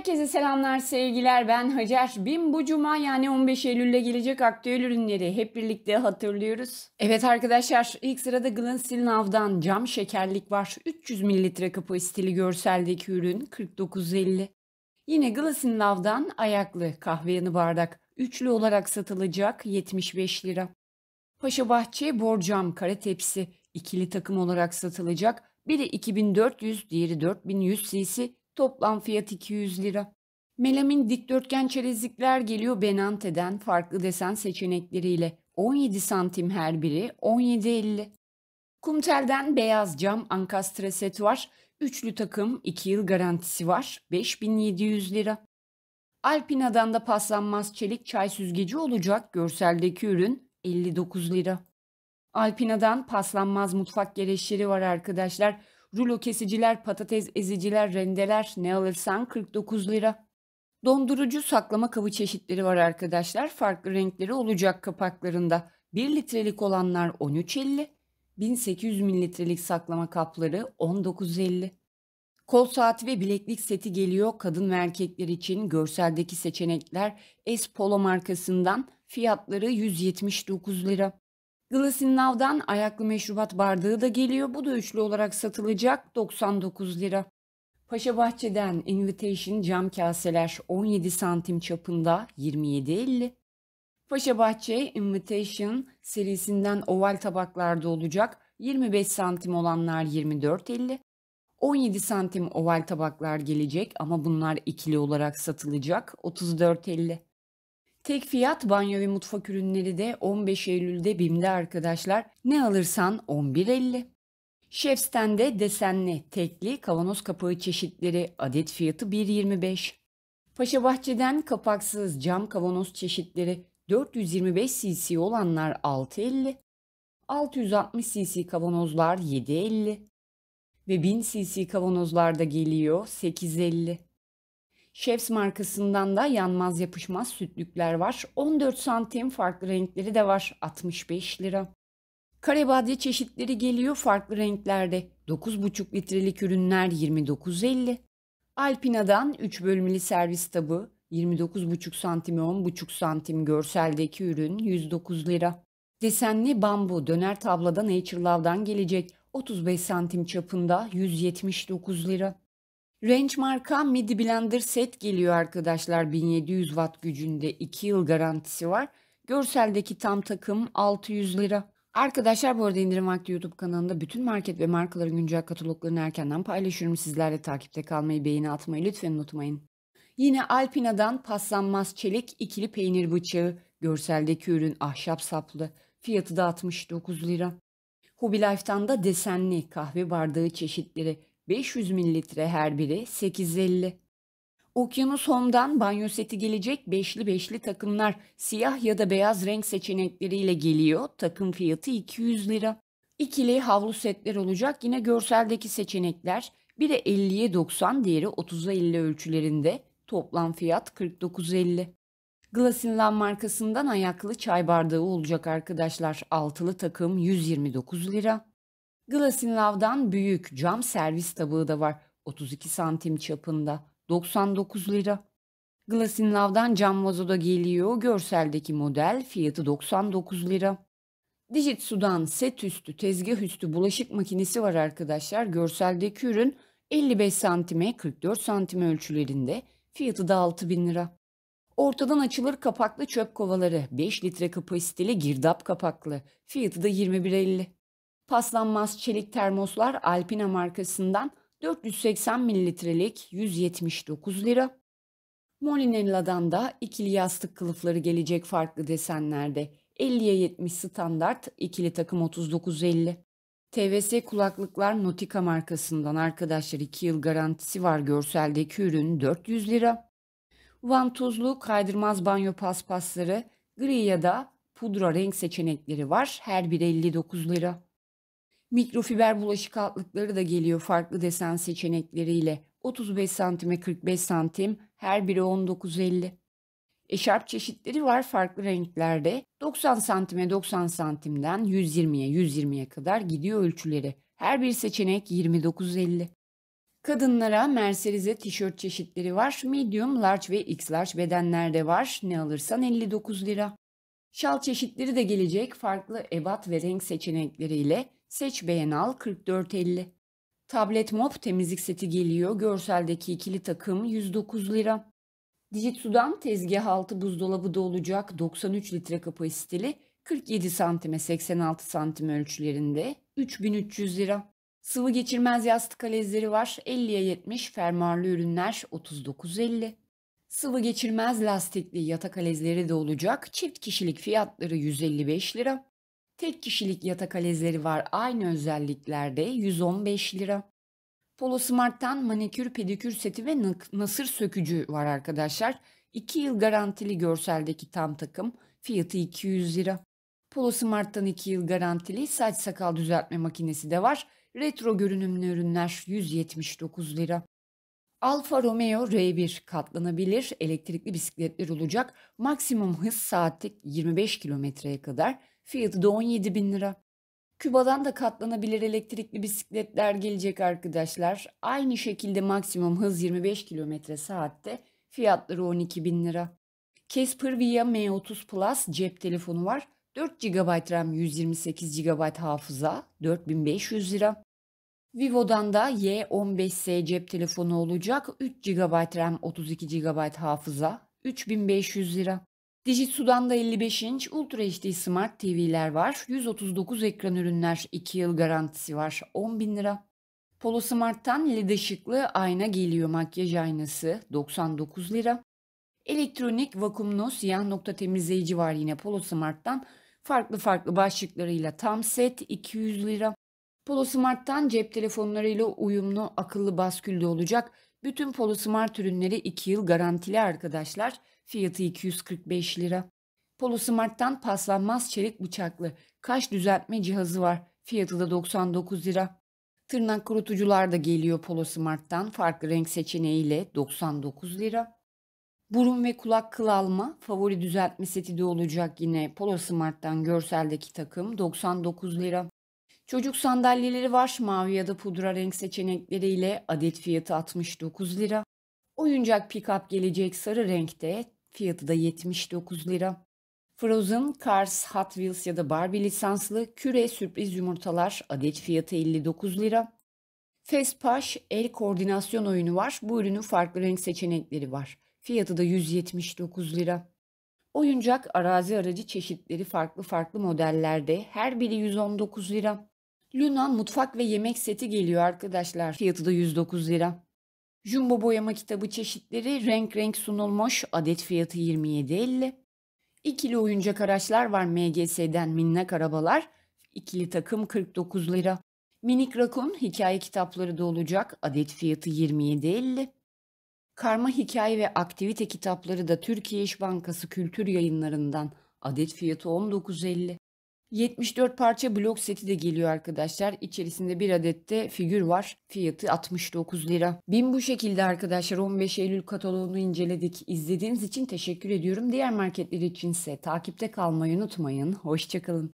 Herkese selamlar, sevgiler. Ben Hacer. Bin bu cuma yani 15 Eylül'de gelecek aktüel ürünleri hep birlikte hatırlıyoruz. Evet arkadaşlar ilk sırada Glensilnav'dan cam şekerlik var. 300 mililitre kapasiteli görseldeki ürün 49.50. Yine Glensilnav'dan ayaklı kahve yanı bardak. Üçlü olarak satılacak 75 lira. Paşa Bahçe borcam kare tepsi. ikili takım olarak satılacak. Biri 2400, diğeri 4100 cc Toplam fiyat 200 lira. Melamin dikdörtgen çerezlikler geliyor Benante'den farklı desen seçenekleriyle. 17 santim her biri 17.50. Kumtel'den beyaz cam ankastre set var. Üçlü takım 2 yıl garantisi var. 5700 lira. Alpina'dan da paslanmaz çelik çay süzgeci olacak görseldeki ürün 59 lira. Alpina'dan paslanmaz mutfak gereçleri var arkadaşlar. Rulo kesiciler, patates eziciler, rendeler ne alırsan 49 lira. Dondurucu saklama kabı çeşitleri var arkadaşlar. Farklı renkleri olacak kapaklarında. 1 litrelik olanlar 13.50, 1800 mililitrelik saklama kapları 19.50. Kol saati ve bileklik seti geliyor kadın ve erkekler için görseldeki seçenekler S Polo markasından fiyatları 179 lira. Glasin Now'dan ayaklı meşrubat bardağı da geliyor. Bu da üçlü olarak satılacak 99 lira. Paşa Bahçe'den Invitation cam kaseler 17 santim çapında 27.50. Paşa Bahçe Invitation serisinden oval tabaklarda olacak 25 santim olanlar 24.50. 17 santim oval tabaklar gelecek ama bunlar ikili olarak satılacak 34.50. Tek fiyat banyo ve mutfak ürünleri de 15 Eylül'de BİM'de arkadaşlar. Ne alırsan 11.50. Şefsten'de desenli, tekli, kavanoz kapağı çeşitleri adet fiyatı 1.25. Paşa Bahçe'den kapaksız cam kavanoz çeşitleri 425 cc olanlar 6.50. 660 cc kavanozlar 7.50 ve 1000 cc kavanozlar da geliyor 8.50. Şefs markasından da yanmaz yapışmaz sütlükler var. 14 santim farklı renkleri de var 65 lira. Karebadye çeşitleri geliyor farklı renklerde. 9,5 litrelik ürünler 29,50. Alpina'dan 3 bölümlü servis tabı 29,5 santim 10,5 santim görseldeki ürün 109 lira. Desenli bambu döner tabladan Nature Love'dan gelecek 35 santim çapında 179 lira. Range marka MIDI Blender set geliyor arkadaşlar. 1700 watt gücünde 2 yıl garantisi var. Görseldeki tam takım 600 lira. Arkadaşlar bu arada indirim vakti YouTube kanalında bütün market ve markaların güncel kataloglarını erkenden paylaşıyorum. Sizlerle takipte kalmayı, beğeni atmayı lütfen unutmayın. Yine Alpina'dan paslanmaz çelik ikili peynir bıçağı. Görseldeki ürün ahşap saplı. Fiyatı da 69 lira. Hobi Life'tan da desenli kahve bardağı çeşitleri 500 mililitre her biri 850. Okyanus Home'dan banyo seti gelecek beşli beşli takımlar siyah ya da beyaz renk seçenekleriyle geliyor. Takım fiyatı 200 lira. İkili havlu setler olacak yine görseldeki seçenekler. Biri 50'ye 90 diğeri 30'a 50 ölçülerinde. Toplam fiyat 49.50. Glasinlan markasından ayaklı çay bardağı olacak arkadaşlar. Altılı takım 129 lira. Glasin Love'dan büyük cam servis tabağı da var. 32 santim çapında. 99 lira. Glasin Love'dan cam vazoda geliyor. Görseldeki model fiyatı 99 lira. Dijitsu'dan set üstü, tezgah üstü bulaşık makinesi var arkadaşlar. Görseldeki ürün 55 santime 44 santim ölçülerinde. Fiyatı da 6000 lira. Ortadan açılır kapaklı çöp kovaları 5 litre kapasiteli girdap kapaklı. Fiyatı da 21.50 paslanmaz çelik termoslar Alpina markasından 480 mililitrelik 179 lira. Molinella'dan da ikili yastık kılıfları gelecek farklı desenlerde. 50'ye 70 standart, ikili takım 39.50. TVS kulaklıklar Notika markasından arkadaşlar 2 yıl garantisi var. Görseldeki ürün 400 lira. Van Vantuzlu kaydırmaz banyo paspasları gri ya da pudra renk seçenekleri var. Her biri 59 lira. Mikrofiber bulaşık altlıkları da geliyor farklı desen seçenekleriyle. 35 santime 45 santim, her biri 19.50. Eşarp e, çeşitleri var farklı renklerde. 90 santime 90 santimden 120'ye 120'ye kadar gidiyor ölçüleri. Her bir seçenek 29.50. Kadınlara merserize tişört çeşitleri var. Medium, large ve x large bedenlerde var. Ne alırsan 59 lira. Şal çeşitleri de gelecek farklı ebat ve renk seçenekleriyle Seç beğen al 44.50. Tablet mop temizlik seti geliyor. Görseldeki ikili takım 109 lira. Dijitsu'dan tezgah altı buzdolabı da olacak 93 litre kapasiteli 47 santime 86 santim ölçülerinde 3300 lira. Sıvı geçirmez yastık alezleri var 50'ye 70 fermuarlı ürünler 39.50. Sıvı geçirmez lastikli yatak alezleri de olacak çift kişilik fiyatları 155 lira. Tek kişilik yatak alezleri var aynı özelliklerde 115 lira. Polo Smart'tan manikür pedikür seti ve nasır sökücü var arkadaşlar. 2 yıl garantili görseldeki tam takım fiyatı 200 lira. Polo Smart'tan 2 yıl garantili saç sakal düzeltme makinesi de var. Retro görünümlü ürünler 179 lira. Alfa Romeo R1 katlanabilir elektrikli bisikletler olacak. Maksimum hız saatte 25 kilometreye kadar Fiyatı da 17 bin lira. Küba'dan da katlanabilir elektrikli bisikletler gelecek arkadaşlar. Aynı şekilde maksimum hız 25 km saatte fiyatları 12 bin lira. Casper Via M30 Plus cep telefonu var. 4 GB RAM 128 GB hafıza 4500 lira. Vivo'dan da Y15S cep telefonu olacak. 3 GB RAM 32 GB hafıza 3500 lira. Dijitsu'dan da 55 inç Ultra HD Smart TV'ler var. 139 ekran ürünler 2 yıl garantisi var. 10 bin lira. Polo Smart'tan led ışıklı ayna geliyor makyaj aynası 99 lira. Elektronik vakumlu siyah nokta temizleyici var yine Polo Smart'tan. Farklı farklı başlıklarıyla tam set 200 lira. Polo Smart'tan cep telefonlarıyla uyumlu akıllı baskül de olacak bütün Polosmart ürünleri 2 yıl garantili arkadaşlar. Fiyatı 245 lira. Polosmart'tan paslanmaz çelik bıçaklı kaş düzeltme cihazı var. Fiyatı da 99 lira. Tırnak kurutucular da geliyor Polosmart'tan farklı renk seçeneğiyle 99 lira. Burun ve kulak kıl alma favori düzeltme seti de olacak yine Polosmart'tan görseldeki takım 99 lira. Çocuk sandalyeleri var mavi ya da pudra renk seçenekleriyle adet fiyatı 69 lira. Oyuncak pikap gelecek sarı renkte fiyatı da 79 lira. Frozen, Cars, Hot Wheels ya da Barbie lisanslı küre sürpriz yumurtalar adet fiyatı 59 lira. Fespaş el koordinasyon oyunu var. Bu ürünün farklı renk seçenekleri var. Fiyatı da 179 lira. Oyuncak arazi aracı çeşitleri farklı farklı modellerde her biri 119 lira. Luna mutfak ve yemek seti geliyor arkadaşlar. Fiyatı da 109 lira. Jumbo boyama kitabı çeşitleri renk renk sunulmuş. Adet fiyatı 27.50. İkili oyuncak araçlar var MGS'den minnak arabalar. İkili takım 49 lira. Minik Rakun hikaye kitapları da olacak. Adet fiyatı 27.50. Karma hikaye ve aktivite kitapları da Türkiye İş Bankası Kültür Yayınları'ndan adet fiyatı 19.50. 74 parça blok seti de geliyor arkadaşlar. İçerisinde bir adet de figür var. Fiyatı 69 lira. Bin bu şekilde arkadaşlar 15 Eylül kataloğunu inceledik. İzlediğiniz için teşekkür ediyorum. Diğer marketler içinse takipte kalmayı unutmayın. Hoşçakalın.